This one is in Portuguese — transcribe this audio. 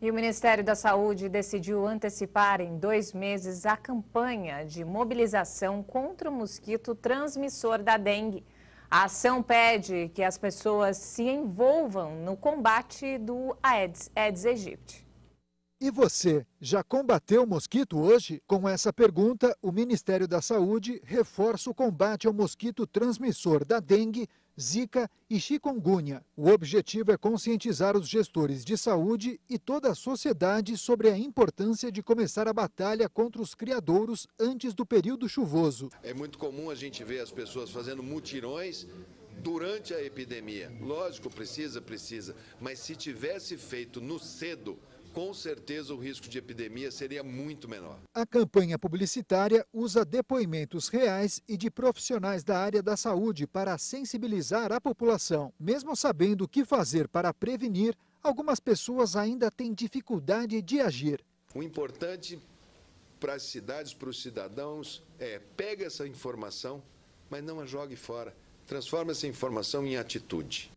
E o Ministério da Saúde decidiu antecipar em dois meses a campanha de mobilização contra o mosquito transmissor da dengue. A ação pede que as pessoas se envolvam no combate do Aedes, Aedes aegypti. E você, já combateu o mosquito hoje? Com essa pergunta, o Ministério da Saúde reforça o combate ao mosquito transmissor da dengue, zika e chikungunya. O objetivo é conscientizar os gestores de saúde e toda a sociedade sobre a importância de começar a batalha contra os criadouros antes do período chuvoso. É muito comum a gente ver as pessoas fazendo mutirões durante a epidemia. Lógico, precisa, precisa, mas se tivesse feito no cedo, com certeza o risco de epidemia seria muito menor. A campanha publicitária usa depoimentos reais e de profissionais da área da saúde para sensibilizar a população. Mesmo sabendo o que fazer para prevenir, algumas pessoas ainda têm dificuldade de agir. O importante para as cidades, para os cidadãos, é pega essa informação, mas não a jogue fora. Transforma essa informação em atitude.